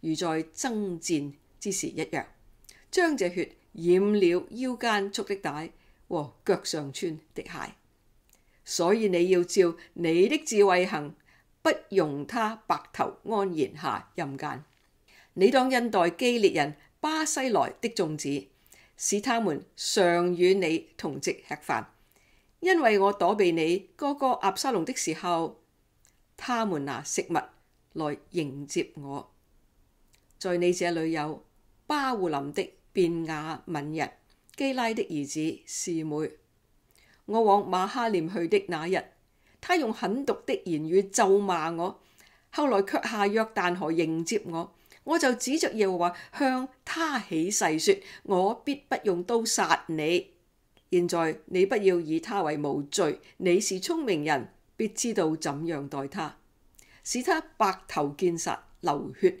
如在征战之时一样，将这血染了腰间束的带和脚上穿的鞋。所以你要照你的智慧行，不容他白头安然下任间。你当恩待基列人巴西来的众子，使他们常与你同席吃饭，因为我躲避你哥哥阿沙龙的时候，他们拿食物来迎接我。在你这里有巴户林的便雅敏人基拉的儿子士妹。我往马哈念去的那日，他用狠毒的言语咒骂我，后来却下约旦河迎接我。我就指着耶和华向他起誓说：我必不用刀杀你。现在你不要以他为无罪，你是聪明人，必知道怎样待他，使他白头见实，流血。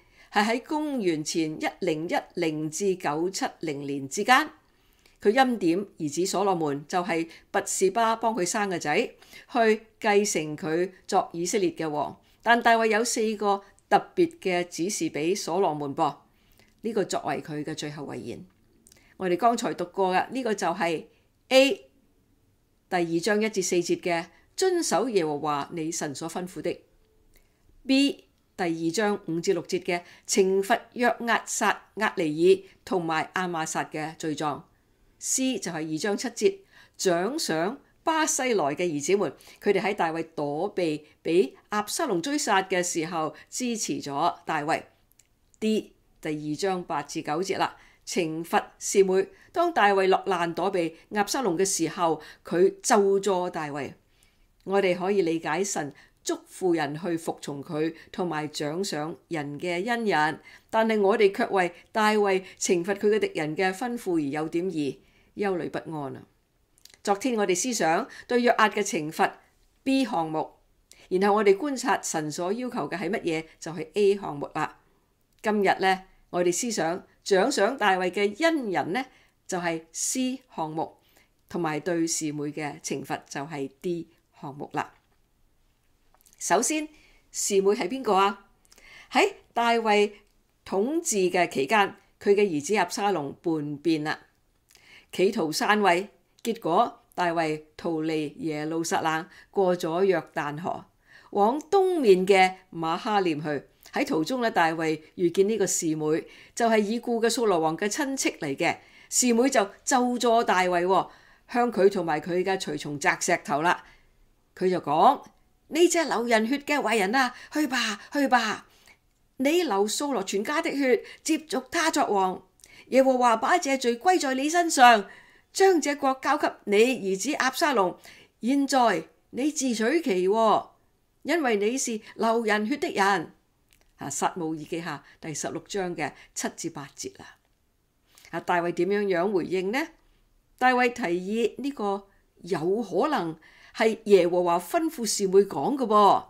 系喺公元前一零一零至九七零年之间，佢钦点儿子所罗门就系拔士巴帮佢生嘅仔去继承佢作以色列嘅王。但大卫有四个特别嘅指示俾所罗门噃，呢个作为佢嘅最后遗言。我哋刚才读过嘅呢个就系 A 第二章一至四节嘅遵守耶和华你神所吩咐的。B 第二章五至六节嘅惩罚约押杀押尼尔同埋阿玛实嘅罪状。C 就系二章七节奖赏巴西来嘅儿子们，佢哋喺大卫躲避俾押沙龙追杀嘅时候支持咗大卫。D 第二章八至九节啦，惩罚侍妹。当大卫落难躲避押沙龙嘅时候，佢咒助大卫。我哋可以理解神。嘱咐人去服从佢，同埋奖赏人嘅恩人，但系我哋却为大卫惩罚佢嘅敌人嘅吩咐而有点而忧虑不安啊！昨天我哋思想对约押嘅惩罚 B 项目，然后我哋观察神所要求嘅系乜嘢就系 A 项目啦。今日呢，我哋思想奖赏大卫嘅恩人呢，就系 C 项目，同埋对侍妹嘅惩罚就系 D 项目啦。首先，侍妹系边个啊？喺大卫统治嘅期间，佢嘅儿子亚沙龙叛变啦，企图篡位。结果大卫逃离耶路撒冷，过咗约旦河，往东面嘅马哈念去。喺途中咧，大卫遇见呢个侍妹，就系已故嘅扫罗王嘅亲戚嚟嘅侍妹，就就助大卫，向佢同埋佢嘅随从砸石头啦。佢就讲。呢只流人血嘅坏人啊，去吧去吧！你流扫罗全家的血，接续他作王。耶和华把这罪归在你身上，将这国交给你儿子阿沙龙。现在你自取其祸，因为你是流人血的人。啊，撒母耳记下第十六章嘅七至八节啦。啊，大卫点样样回应呢？大卫提议呢个有可能。系耶和华吩咐侍妹讲嘅，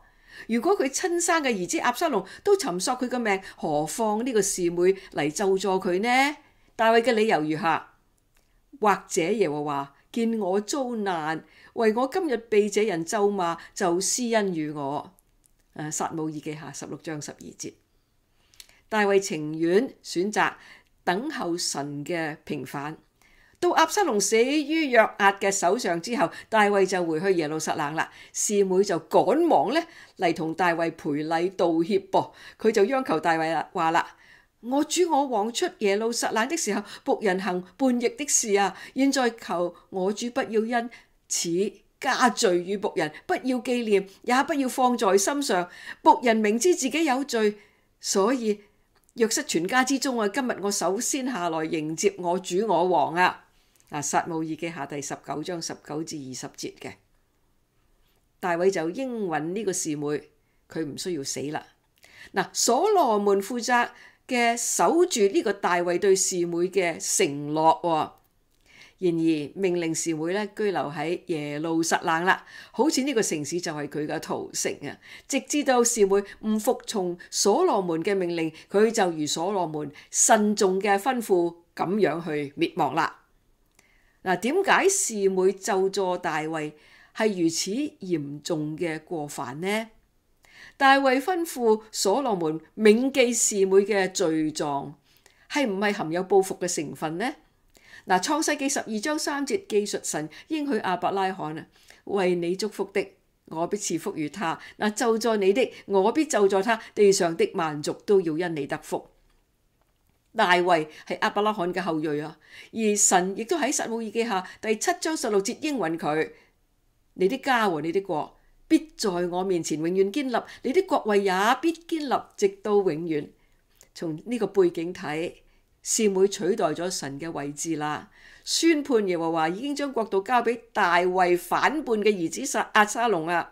如果佢亲生嘅儿子阿撒龙都寻索佢嘅命，何况呢个侍妹嚟救助佢呢？大卫嘅理由如下：或者耶和华见我遭难，为我今日被这人咒骂，就施恩与我。诶，撒母耳记下十六章十二节，大卫情愿选择等候神嘅平反。到阿撒龙死于约押嘅手上之后，大卫就回去耶路撒冷啦。侍妹就赶忙咧嚟同大卫赔礼道歉噃，佢就央求大卫啦，话啦：我主我王出耶路撒冷的时候，仆人行叛逆的事啊，现在求我主不要因此加罪与仆人，不要纪念，也不要放在心上。仆人明知自己有罪，所以若失全家之中啊，今日我首先下来迎接我主我王啊。嗱，撒母耳下第十九章十九至二十节嘅大卫就应允呢个侍妹，佢唔需要死啦。嗱，所罗门负责嘅守住呢个大卫对侍妹嘅承诺。然而命令侍妹咧居留喺耶路撒冷啦，好似呢个城市就系佢嘅屠城啊。直至到侍妹唔服从所罗门嘅命令，佢就如所罗门慎重嘅吩咐咁样去灭亡啦。嗱，点解侍妹咒助大卫系如此严重嘅过犯呢？大卫吩咐所罗门铭记侍妹嘅罪状，系唔系含有报复嘅成分呢？嗱，创世纪十二章三节记述神应许阿伯拉罕啊：，为你祝福的，我必赐福与他；嗱，咒助你的，我必咒助他；地上的万族都要因你得福。大卫系阿伯拉罕嘅后裔啊，而神亦都喺撒母耳记下第七章十六节应允佢：你啲家、和你啲国必在我面前永远建立，你啲国位也必建立直到永远。从呢个背景睇，善妹取代咗神嘅位置啦。宣判耶和华已经将国度交俾大卫反叛嘅儿子撒阿沙龙啊，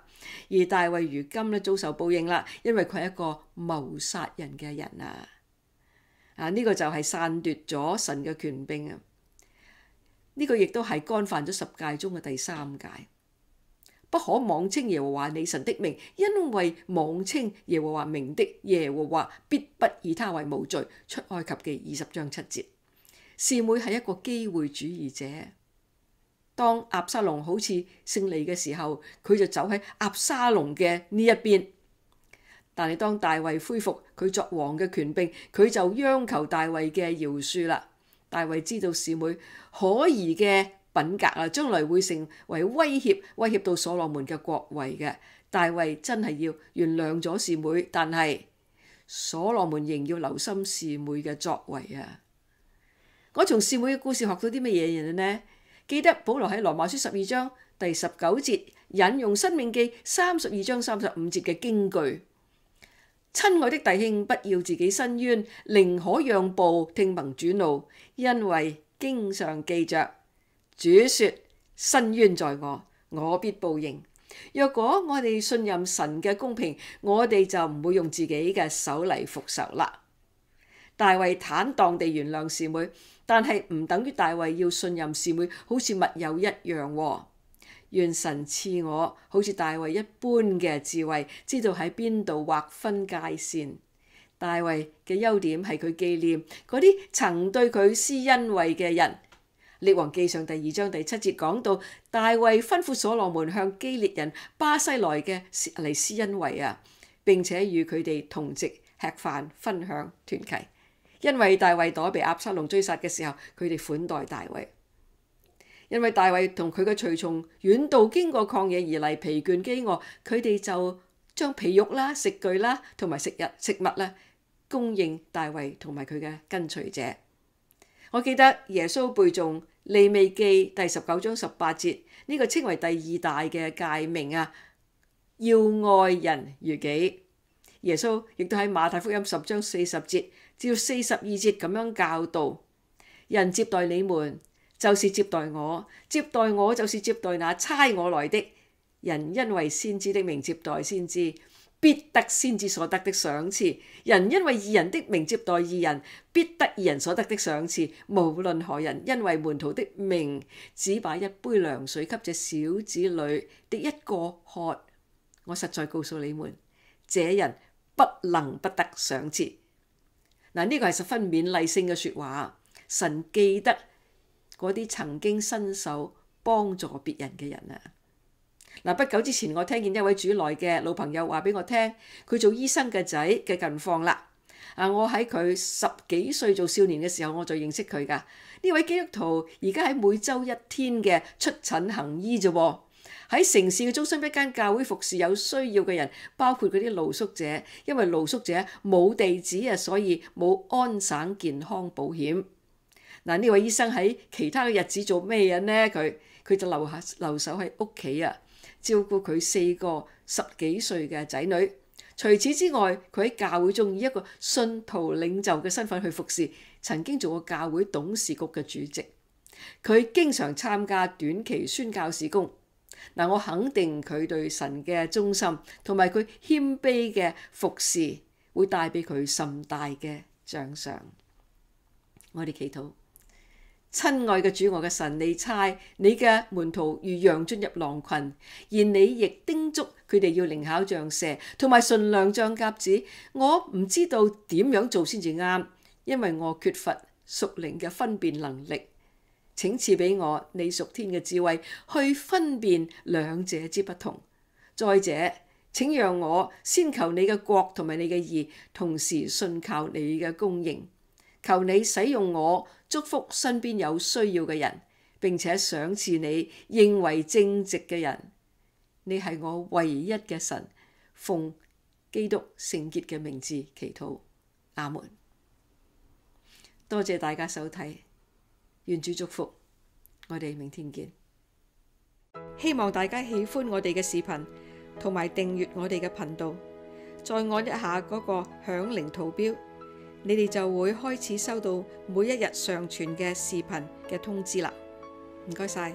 而大卫如今咧遭受报应啦，因为佢系一个谋杀人嘅人啊。啊！呢個就係散奪咗神嘅權柄啊！呢個亦都係干犯咗十戒中嘅第三戒。不可妄稱耶和華你神的名，因為妄稱耶和華名的，耶和華必不以他為無罪。出埃及記二十章七節。事妹係一個機會主義者，當亞沙龍好似勝利嘅時候，佢就走喺亞沙龍嘅呢一邊。但系当大卫恢复佢作王嘅权柄，佢就央求大卫嘅饶恕啦。大卫知道侍妹可疑嘅品格啊，将来会成为威胁，威胁到所罗门嘅国位嘅。大卫真系要原谅咗侍妹，但系所罗门仍要留心侍妹嘅作为啊。我从侍妹嘅故事学到啲乜嘢嘢呢？记得保罗喺罗马书十二章第十九节引用《生命记》三十二章三十五节嘅京句。亲爱的弟兄，不要自己申冤，宁可让步，听凭主怒，因为经常记着主说：申冤在我，我必报应。若果我哋信任神嘅公平，我哋就唔会用自己嘅手嚟复仇啦。大卫坦荡地原谅侍妹，但系唔等于大卫要信任侍妹，好似密友一样。愿神赐我好似大卫一般嘅智慧，知道喺边度划分界线。大卫嘅优点系佢纪念嗰啲曾对佢施恩惠嘅人。列王记上第二章第七节讲到，大卫吩咐所罗门向基列人巴西来嘅嚟施恩惠啊，并且与佢哋同席吃饭，分享团契。因为大卫躲避阿撒龙追杀嘅时候，佢哋款待大卫。因为大卫同佢嘅随从远道经过旷野而嚟，疲倦饥饿，佢哋就将皮肉啦、食具啦同埋食日食物啦，供应大卫同埋佢嘅跟随者。我记得耶稣背诵利未记第十九章十八节，呢个称为第二大嘅诫命啊，要爱人如己。耶稣亦都喺马太福音十章四十节至四十二节咁样教导，人接待你们。就是接待我，接待我就是接待那差我来的人，因为先知的名接待先知，必得先知所得的赏赐；人因为義人的名接待義人，必得義人所得的赏赐。无论何人因为门徒的名，只把一杯凉水给这小子里的一个喝，我实在告诉你们，这人不能不得赏赐。嗱，呢个系十分勉励性嘅说话。神记得。嗰啲曾經伸手幫助別人嘅人啊！嗱，不久之前我聽見一位主內嘅老朋友話俾我聽，佢做醫生嘅仔嘅近況啦。啊，我喺佢十幾歲做少年嘅時候，我就認識佢噶。呢位基督徒而家喺每周一天嘅出診行醫啫，喺城市嘅中心一間教會服侍有需要嘅人，包括嗰啲露宿者，因為露宿者冇地址啊，所以冇安省健康保險。嗱，呢位醫生喺其他嘅日子做咩人呢？佢佢就留下留守喺屋企啊，照顧佢四個十幾歲嘅仔女。除此之外，佢喺教會中以一個信徒領袖嘅身份去服侍，曾經做過教會董事局嘅主席。佢經常參加短期宣教事工。嗱，我肯定佢對神嘅忠心，同埋佢謙卑嘅服侍，會帶俾佢甚大嘅獎賞。我哋祈禱。亲爱嘅主，我嘅神，你猜你嘅门徒如羊进入狼群，而你亦叮嘱佢哋要灵巧像蛇，同埋纯良像鸽子。我唔知道点样做先至啱，因为我缺乏属灵嘅分辨能力。请赐俾我你属天嘅智慧去分辨两者之不同。再者，请让我先求你嘅国同埋你嘅义，同时信靠你嘅供应。求你使用我。祝福身边有需要嘅人，并且赏赐你认为正直嘅人。你系我唯一嘅神，奉基督圣洁嘅名字祈祷。阿门。多谢大家收睇，愿主祝福，我哋明天见。希望大家喜欢我哋嘅视频，同埋订阅我哋嘅频道，再按一下嗰个响铃图标。你哋就會開始收到每一日上傳嘅視頻嘅通知啦，唔該晒。